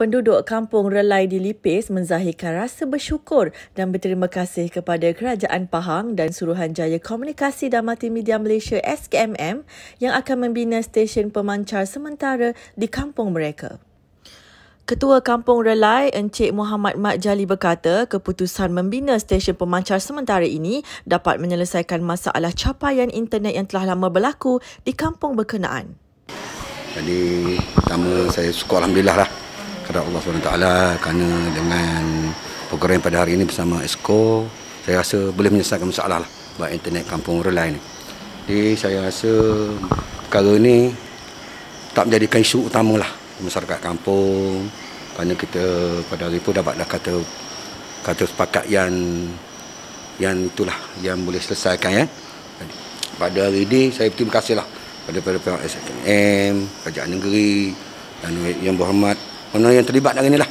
Penduduk kampung Relai di Lipis menzahirkan rasa bersyukur dan berterima kasih kepada Kerajaan Pahang dan Suruhanjaya Komunikasi dan Multimedia Malaysia SKMM yang akan membina stesen pemancar sementara di kampung mereka. Ketua Kampung Relai Encik Muhammad Mat Jali berkata keputusan membina stesen pemancar sementara ini dapat menyelesaikan masalah capaian internet yang telah lama berlaku di kampung berkenaan. Jadi pertama saya syukur Alhamdulillah lah kepada Allah SWT kerana dengan program pada hari ini bersama Esko saya rasa boleh menyelesaikan masalah lah buat internet kampung rely ni jadi saya rasa perkara ini tak menjadikan isu utama lah masyarakat kampung kerana kita pada hari itu dapat dah kata kata sepakat yang yang itulah yang boleh selesaikan ya. Pada hari ini saya berterima kasih lah pada pihak SKM, Kerajaan Negeri dan yang berhormat mana yang terlibat dalam inilah.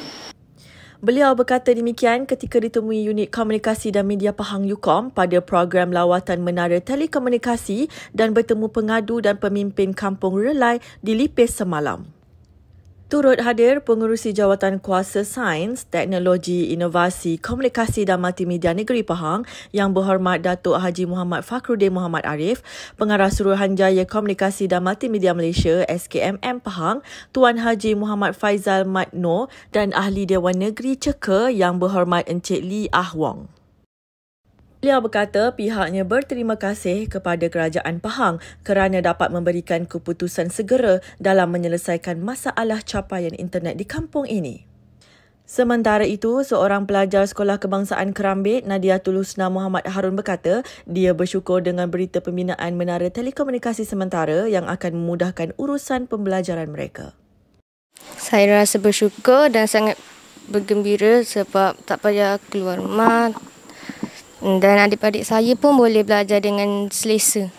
Beliau berkata demikian ketika ditemui unit komunikasi dan media Pahang Yukom pada program lawatan menara telekomunikasi dan bertemu pengadu dan pemimpin kampung relai di Lipis semalam. Turut hadir pengurusi jawatan kuasa Sains, Teknologi, Inovasi, Komunikasi dan Multimedia Negeri Pahang yang berhormat Datuk Haji Muhammad Fakhrudin Muhammad Arif, Pengarah Suruhanjaya Komunikasi dan Multimedia Malaysia SKMM Pahang, Tuan Haji Muhammad Faizal Matno dan Ahli Dewan Negeri Ceka yang berhormat Encik Lee Ah Wong. Liao berkata pihaknya berterima kasih kepada kerajaan Pahang kerana dapat memberikan keputusan segera dalam menyelesaikan masalah capaian internet di kampung ini. Sementara itu, seorang pelajar Sekolah Kebangsaan Kerambit, Nadia Tulusna Muhammad Harun berkata, dia bersyukur dengan berita pembinaan menara telekomunikasi sementara yang akan memudahkan urusan pembelajaran mereka. Saya rasa bersyukur dan sangat bergembira sebab tak payah keluar rumah, Hmm, dan adik-adik saya pun boleh belajar dengan selesa.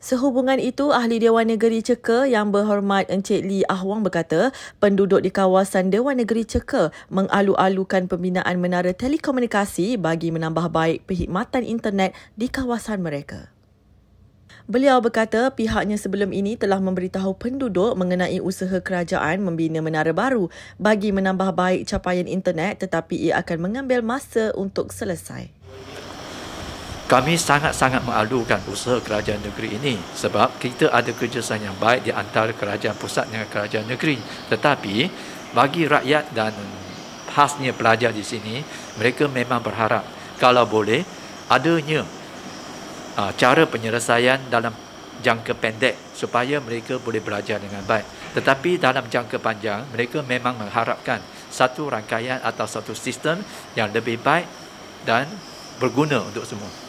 Sehubungan itu, Ahli Dewan Negeri Ceka yang berhormat Encik Lee Ahwang berkata, penduduk di kawasan Dewan Negeri Ceka mengalu-alukan pembinaan menara telekomunikasi bagi menambah baik perkhidmatan internet di kawasan mereka. Beliau berkata pihaknya sebelum ini telah memberitahu penduduk mengenai usaha kerajaan membina menara baru bagi menambah baik capaian internet tetapi ia akan mengambil masa untuk selesai kami sangat-sangat mengalukan usaha kerajaan negeri ini sebab kita ada kerjasama yang baik di antara kerajaan pusat dan kerajaan negeri. Tetapi bagi rakyat dan khasnya pelajar di sini, mereka memang berharap kalau boleh adanya ah, cara penyelesaian dalam jangka pendek supaya mereka boleh belajar dengan baik. Tetapi dalam jangka panjang, mereka memang mengharapkan satu rangkaian atau satu sistem yang lebih baik dan berguna untuk semua.